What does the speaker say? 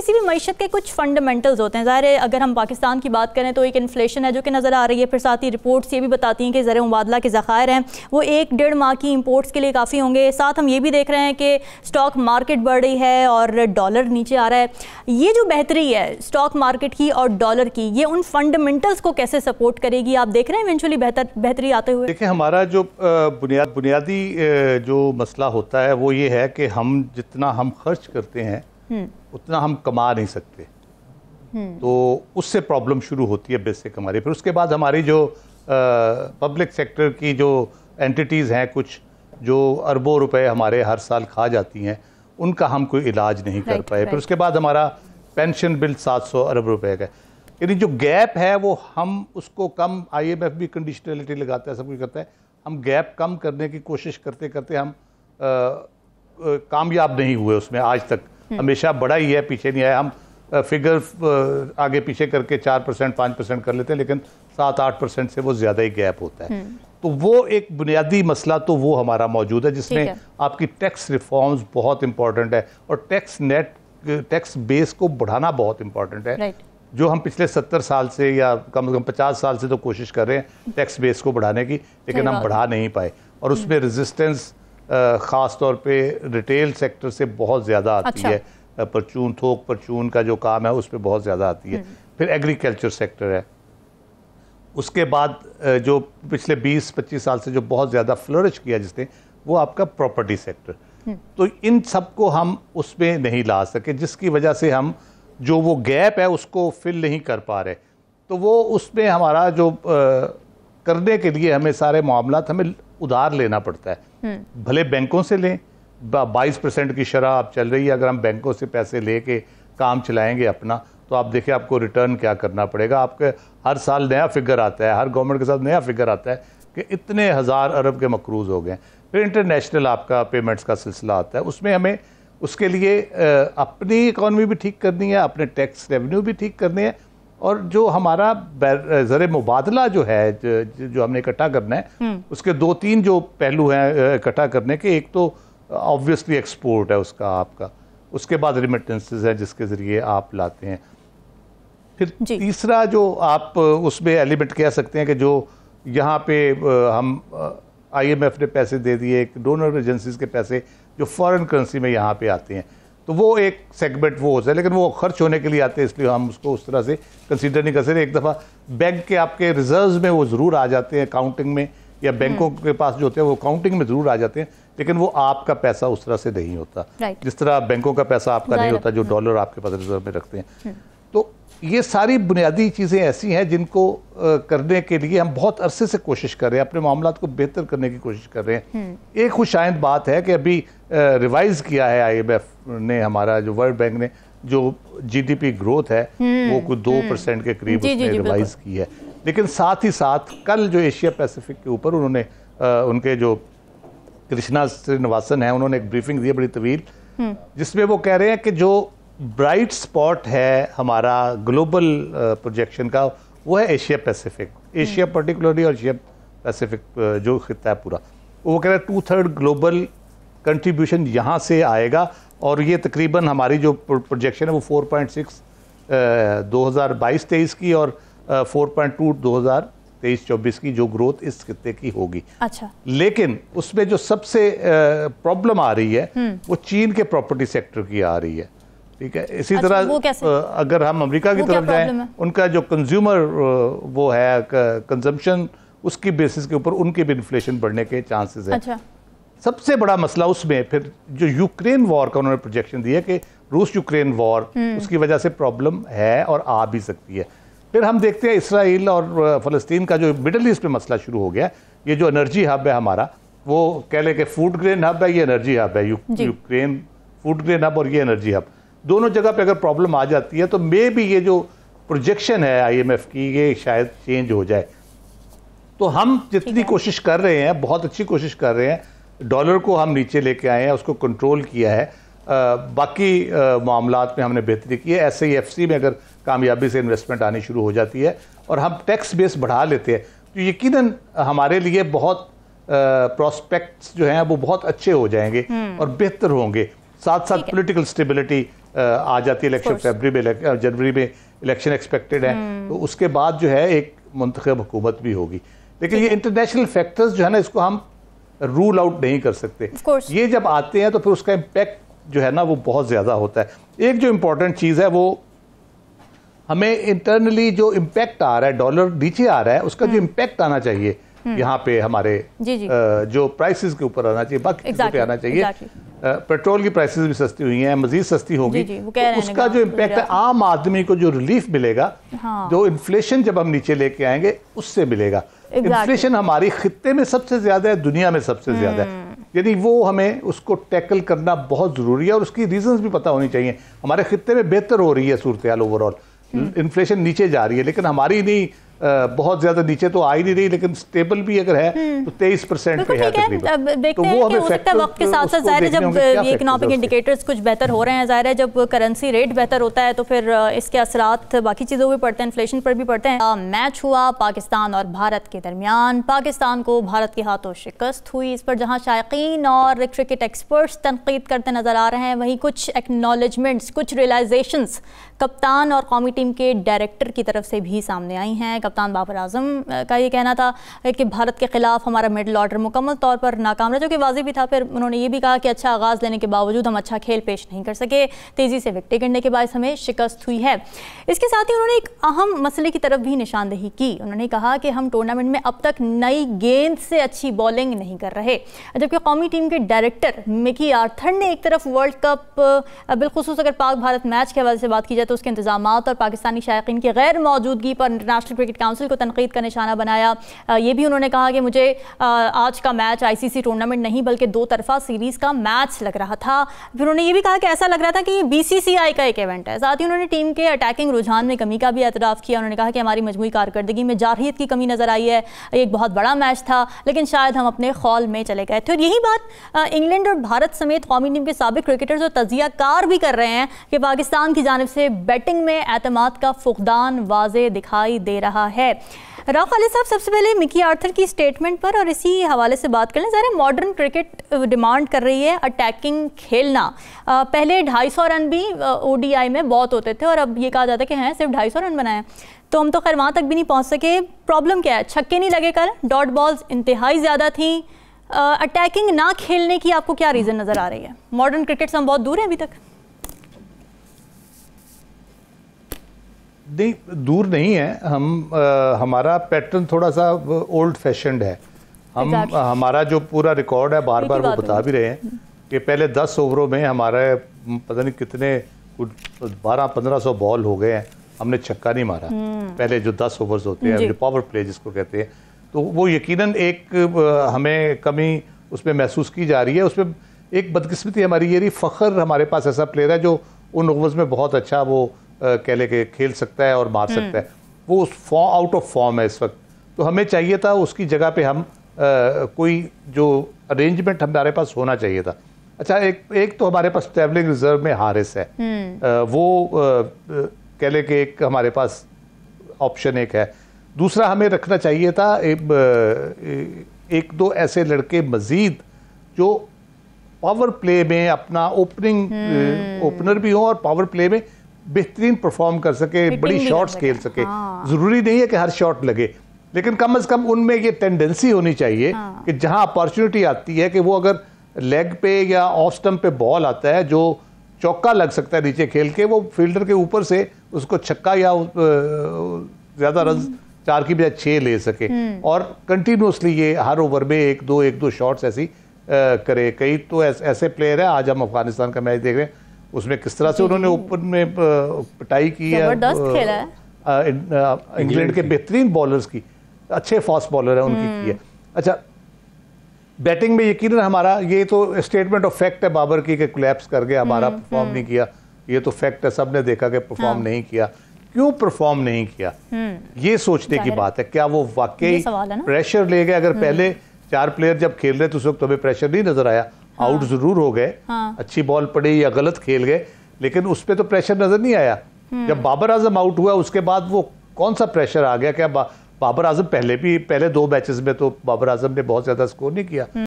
किसी भी मीशत के कुछ फंडामेंटल्स होते हैं ज़ाहिर है अगर हम पाकिस्तान की बात करें तो एक इन्फ्लेशन है जो कि नज़र आ रही है फिर साथ ही रिपोर्ट्स ये भी बताती हैं कि ज़र मुबादला के ज़खायर हैं वो एक डेढ़ माह की इम्पोर्ट्स के लिए काफ़ी होंगे साथ हम ये भी देख रहे हैं कि स्टॉक मार्केट बढ़ रही है और डॉलर नीचे आ रहा है ये जो बेहतरी है स्टॉक मार्केट की और डॉलर की ये उन फंडामेंटल्स को कैसे सपोर्ट करेगी आप देख रहे हैं इवेंचुअली बेहतर बेहतरी आते हुए देखिए हमारा जो बुनियाद बुनियादी जो मसला होता है वो ये है कि हम जितना हम खर्च करते हैं हम्म। उतना हम कमा नहीं सकते हम्म। तो उससे प्रॉब्लम शुरू होती है बेसिक हमारी फिर उसके बाद हमारी जो पब्लिक सेक्टर की जो एंटिटीज़ हैं कुछ जो अरबों रुपए हमारे हर साल खा जाती हैं उनका हम कोई इलाज नहीं कर पाए फिर उसके बाद हमारा पेंशन बिल 700 अरब रुपए का यानी जो गैप है वो हम उसको कम आईएमएफ भी कंडीशनलिटी लगाता है सब कुछ करता है हम गैप कम करने की कोशिश करते करते हम कामयाब नहीं हुए उसमें आज तक हम्म। हमेशा बड़ा ही है पीछे नहीं आया हम फिगर आगे पीछे करके चार परसेंट पाँच परसेंट कर लेते हैं लेकिन सात आठ परसेंट से वो ज़्यादा ही गैप होता है हम्म। तो वो एक बुनियादी मसला तो वो हमारा मौजूद है जिसमें आपकी टैक्स रिफॉर्म्स बहुत इंपॉर्टेंट है और टैक्स नेट टैक्स बेस को बढ़ाना बहुत इंपॉर्टेंट है जो हम पिछले सत्तर साल से या कम से कम पचास साल से तो कोशिश कर रहे हैं टैक्स बेस को बढ़ाने की लेकिन हम बढ़ा नहीं पाए और उसमें रेजिस्टेंस हम्म। ख़ास तौर पे रिटेल सेक्टर से बहुत ज़्यादा आती अच्छा। है परचून थोक परचून का जो काम है उस पर बहुत ज़्यादा आती है हम्म। फिर एग्रीकल्चर सेक्टर है उसके बाद जो पिछले 20-25 साल से जो बहुत ज़्यादा फ्लरिश किया जिसने वो आपका प्रॉपर्टी हम्म। सेक्टर तो इन सब को हम उसमें नहीं ला सके जिसकी वजह से हम जो वो गैप है उसको फिल नहीं कर पा रहे तो वो उसमें हमारा जो आ, करने के लिए हमें सारे मामला हमें उधार लेना पड़ता है हम्म। भले बैंकों से लें बाईस परसेंट की शरह आप चल रही है अगर हम बैंकों से पैसे ले के काम चलाएंगे अपना तो आप देखिए आपको रिटर्न क्या करना पड़ेगा आपके हर साल नया फिगर आता है हर गवर्नमेंट के साथ नया फिगर आता है कि इतने हज़ार अरब के मकरूज हो गए फिर इंटरनेशनल आपका पेमेंट्स का सिलसिला आता है उसमें हमें उसके लिए अपनी इकॉनमी भी ठीक करनी है अपने टैक्स रेवेन्यू भी ठीक करनी है और जो हमारा ज़र मुबादला जो है जो हमने इकट्ठा करना है हम्म। उसके दो तीन जो पहलू हैं इकट्ठा करने के एक तो ऑब्वियसली एक्सपोर्ट है उसका आपका उसके बाद रिमिटेंसेज है जिसके ज़रिए आप लाते हैं फिर तीसरा जो आप उसमें एलिमेंट कह सकते हैं कि जो यहाँ पे हम आईएमएफ ने पैसे दे दिए डोनर एजेंसीज के पैसे जो फॉरेन करेंसी में यहाँ पे आते हैं तो वो एक सेगमेंट वो होता है लेकिन वो खर्च होने के लिए आते हैं इसलिए हम उसको उस तरह से कंसिडर नहीं कर सकते एक दफ़ा बैंक के आपके रिजर्व्स में वो ज़रूर आ जाते हैं अकाउंटिंग में या बैंकों हम्म। के पास जो होते हैं वो अकाउंटिंग में ज़रूर आ जाते हैं लेकिन वो आपका पैसा उस तरह से नहीं होता जिस तरह बैंकों का पैसा आपका नहीं होता जो डॉलर हम्म। आपके पास रिजर्व में रखते हैं हम्म। तो ये सारी बुनियादी चीज़ें ऐसी हैं जिनको करने के लिए हम बहुत अरसे से कोशिश कर रहे हैं अपने मामला को बेहतर करने की कोशिश कर रहे हैं हम्म। एक खुशाइंद बात है कि अभी रिवाइज किया है आईएमएफ ने हमारा जो वर्ल्ड बैंक ने जो जीडीपी ग्रोथ है हम्म। वो कुछ दो हम्म। परसेंट के करीब उसने रिवाइज की है लेकिन साथ ही साथ कल जो एशिया पैसिफिक के ऊपर उन्होंने उनके जो कृष्णा श्रीनिवासन है उन्होंने एक ब्रीफिंग दी बड़ी तवील जिसमें वो कह रहे हैं कि जो ब्राइट स्पॉट है हमारा ग्लोबल प्रोजेक्शन का वो है Asia Pacific Asia particularly hmm. और एशिया पैसिफिक जो खत्ता है पूरा वो कह रहे हैं टू थर्ड ग्लोबल कंट्रीब्यूशन यहाँ से आएगा और ये तकरीबन हमारी जो प्रोजेक्शन है वो 4.6 2022-23 की और 4.2 टू दो की जो ग्रोथ इस खत्ते की होगी अच्छा लेकिन उसमें जो सबसे प्रॉब्लम आ रही है हम्म। वो चीन के प्रॉपर्टी सेक्टर की आ रही है ठीक है इसी अच्छा, तरह अगर हम अमेरिका की तरफ जाएं उनका जो कंज्यूमर वो है कंजम्पशन उसकी बेसिस के ऊपर उनके भी इन्फ्लेशन बढ़ने के चांसेस हैं अच्छा। सबसे बड़ा मसला उसमें फिर जो यूक्रेन वॉर का उन्होंने प्रोजेक्शन दिया कि रूस यूक्रेन वॉर उसकी वजह से प्रॉब्लम है और आ भी सकती है फिर हम देखते हैं इसराइल और फलस्तीन का जो मिडल ईस्ट में मसला शुरू हो गया ये जो एनर्जी हब है हमारा वो कह लें कि फूड ग्रेन हब है ये एनर्जी हब है यूक्रेन फूड ग्रेन हब और ये एनर्जी हब दोनों जगह पे अगर प्रॉब्लम आ जाती है तो मे भी ये जो प्रोजेक्शन है आईएमएफ की ये शायद चेंज हो जाए तो हम जितनी कोशिश कर रहे हैं बहुत अच्छी कोशिश कर रहे हैं डॉलर को हम नीचे लेके आए हैं उसको कंट्रोल किया है आ, बाकी मामला में हमने बेहतरी की है ऐसे ही एफ में अगर कामयाबी से इन्वेस्टमेंट आनी शुरू हो जाती है और हम टैक्स बेस बढ़ा लेते हैं तो यकीन हमारे लिए बहुत प्रोस्पेक्ट्स जो हैं वो बहुत अच्छे हो जाएंगे हम्म। और बेहतर होंगे साथ साथ पॉलिटिकल स्टेबिलिटी आ जाती है इलेक्शन फरवरी में जनवरी में इलेक्शन एक्सपेक्टेड है hmm. तो उसके बाद जो है एक मंतखब हुकूमत भी होगी लेकिन ये इंटरनेशनल फैक्टर्स जो है ना इसको हम रूल आउट नहीं कर सकते ये जब आते हैं तो फिर उसका इम्पेक्ट जो है ना वो बहुत ज़्यादा होता है एक जो इम्पोर्टेंट चीज़ है वो हमें इंटरनली जो इम्पैक्ट आ रहा है डॉलर नीचे आ रहा है उसका जो इम्पैक्ट hmm. आना चाहिए हम्म। यहाँ पे हमारे जी जी। जो प्राइसेस के ऊपर आना चाहिए बाकी exactly, पे आना चाहिए exactly. पेट्रोल की प्राइसेस भी सस्ती हुई हैं मजीद सस्ती होगी जी, जी, तो उसका जो इम्पैक्ट है आम आदमी को जो रिलीफ मिलेगा हाँ। जो इन्फ्लेशन जब हम नीचे लेके आएंगे उससे मिलेगा इन्फ्लेशन हमारी खत्ते में सबसे ज्यादा है दुनिया में सबसे ज्यादा है हम्म। यानी वो हमें उसको टैकल करना बहुत ज़रूरी है और उसकी रीजन भी पता होनी चाहिए हमारे खत्ते में बेहतर हो रही है सूरत ओवरऑल इन्फ्लेशन हम्म। नीचे जा रही है लेकिन हमारी नहीं बहुत ज्यादा नीचे तो आई नहीं रही लेकिन स्टेबल भी अगर है हम्म। तो तेईस परसेंट पे है तो हैं कि वक्त के साथ साथ जाहिर है जब इकोनॉमिक इंडिकेटर्स कुछ बेहतर हो रहे हैं जाहिर है जब करेंसी रेट बेहतर होता है तो फिर इसके असरात बाकी चीज़ों पर पड़ते हैं इन्फ्लेशन पर भी पड़ते हैं मैच हुआ पाकिस्तान और भारत के दरमियान पाकिस्तान को भारत के हाथों शिकस्त हुई इस पर जहाँ शायकीन और क्रिकेट एक्सपर्ट्स तनकीद करते नजर आ रहे हैं वहीं कुछ एक्नोलेजमेंट्स कुछ रियलाइजेशन कप्तान और कौमी टीम के डायरेक्टर की तरफ से भी सामने आई हैं कप्तान बाबर आजम का ये कहना था कि भारत के ख़िलाफ़ हमारा मिडल ऑर्डर मुकम्मल तौर पर नाकाम रहा जो कि वाजी भी था फिर उन्होंने ये भी कहा कि अच्छा आगाज़ लेने के बावजूद हम अच्छा खेल पेश नहीं कर सके तेज़ी से विकटें गिरने के बायस हमें शिकस्त हुई है इसके साथ ही उन्होंने एक अहम मसले की तरफ भी निशानदेही की उन्होंने कहा कि हम टूर्नामेंट में अब तक नई गेंद से अच्छी बॉलिंग नहीं कर रहे जबकि कौमी टीम के डायरेक्टर मिकी आर्थर ने एक तरफ वर्ल्ड कप बिलखसूस अगर पाक भारत मैच के हवाले से बात की जाए तो उसके इंतजाम और पाकिस्तानी शायक की गैर मौजूदगी पर इंटरनेशनल क्रिकेट काउंसिल को तनकीद का निशाना बनाया ये भी उन्होंने कहा कि मुझे आज का मैच आई सी सी टूर्नामेंट नहीं बल्कि दो तरफा सीरीज़ का मैच लग रहा था फिर उन्होंने ये भी कहा कि ऐसा लग रहा था कि ये आई का एक इवेंट है साथ ही उन्होंने टीम के अटैकिंग रुझान में कमी का भी एतराफ़ किया उन्होंने कहा कि हमारी मजमू कारकर्दगी में जारहीत की कमी नज़र आई है एक बहुत बड़ा मैच था लेकिन शायद हम अपने खौल में चले गए थे तो और यही बात इंग्लैंड और भारत समेत कौमी टीम के सबक क्रिकेटर्स और तजिया कार भी कर रहे हैं कि पाकिस्तान की जानब से बैटिंग में अतमाद का फुकदान वाज दिखाई दे रहा रहा है राव खाली साहब सबसे पहले मिकी आर्थर की स्टेटमेंट पर और इसी हवाले से बात कर लें ज़रा मॉडर्न क्रिकेट डिमांड कर रही है अटैकिंग खेलना आ, पहले ढाई सौ रन भी ओडीआई में बहुत होते थे और अब ये कहा जाता है कि हैं सिर्फ ढाई सौ रन बनाए तो हम तो खैर वहाँ तक भी नहीं पहुँच सके प्रॉब्लम क्या है छक्के नहीं लगे कल डॉट बॉल्स इंतहाई ज़्यादा थी अटैकिंग ना खेलने की आपको क्या रीज़न नज़र आ रही है मॉडर्न क्रिकेट से हम बहुत दूर हैं अभी तक नहीं दूर नहीं है हम आ, हमारा पैटर्न थोड़ा सा ओल्ड फैशनड है हम exactly. हमारा जो पूरा रिकॉर्ड है बार बार वो बता भी रहे हैं हम्म। कि पहले दस ओवरों में हमारे पता नहीं कितने बारह पंद्रह सौ बॉल हो गए हैं हमने छक्का नहीं मारा हम्म। पहले जो दस ओवर्स होते हैं जो पावर प्ले जिसको कहते हैं तो वो यकीनन एक हमें कमी उसमें महसूस की जा रही है उसमें एक बदकिस्मती हमारी ये रही फ़खर हमारे पास ऐसा प्लेयर है जो उन ओवर्स में बहुत अच्छा वो कह ले के खेल सकता है और मार सकता है वो उस फॉर्म आउट ऑफ फॉर्म है इस वक्त तो हमें चाहिए था उसकी जगह पे हम आ, कोई जो अरेंजमेंट हमारे पास होना चाहिए था अच्छा एक एक तो हमारे पास ट्रैवलिंग रिजर्व में हारिस है आ, हम्म। वो कह ले कि एक हमारे पास ऑप्शन एक है दूसरा हमें रखना चाहिए था एक, एक दो ऐसे लड़के मज़ीद जो पावर प्ले में अपना ओपनिंग ओपनर हम्म। भी हो और पावर प्ले में बेहतरीन परफॉर्म कर सके बड़ी शॉट्स खेल सके हाँ। ज़रूरी नहीं है कि हर शॉट लगे लेकिन कम अज़ कम उनमें ये टेंडेंसी होनी चाहिए हाँ। कि जहां अपॉर्चुनिटी आती है कि वो अगर लेग पे या ऑफ स्टम्प पे बॉल आता है जो चौका लग सकता है नीचे खेल के वो फील्डर के ऊपर से उसको छक्का या ज़्यादा रन हम्म। चार की बजाय छः ले सके हम्म। और कंटिन्यूसली ये हर ओवर में एक दो एक दो शॉट्स ऐसी करे कई तो ऐसे प्लेयर है आज हम अफगानिस्तान का मैच देख रहे हैं उसमें किस तरह से उन्होंने ओपन में पिटाई की है इंग्लैंड के बेहतरीन बॉलर्स की अच्छे फास्ट बॉलर है उनकी हम्म। की है अच्छा बैटिंग में यकीन हमारा ये तो स्टेटमेंट ऑफ फैक्ट है बाबर की कि क्लैप्स कर गया हमारा परफॉर्म हम्म, हम्म। नहीं किया ये तो फैक्ट है सब ने देखा कि परफॉर्म हाँ। नहीं किया क्यों परफॉर्म नहीं किया ये सोचने की बात है क्या वो वाकई प्रेशर ले गए अगर पहले चार प्लेयर जब खेल रहे थे उस वक्त तो हमें प्रेशर नहीं नजर आया हाँ, आउट जरूर हो गए हाँ, अच्छी बॉल पड़ी या गलत खेल गए लेकिन उस पर तो प्रेशर नजर नहीं आया हम्म। जब बाबर आजम आउट हुआ उसके बाद वो कौन सा प्रेशर आ गया क्या बाबर आजम पहले भी पहले दो मैचेस में तो बाबर आजम ने बहुत ज्यादा स्कोर नहीं किया हम्म।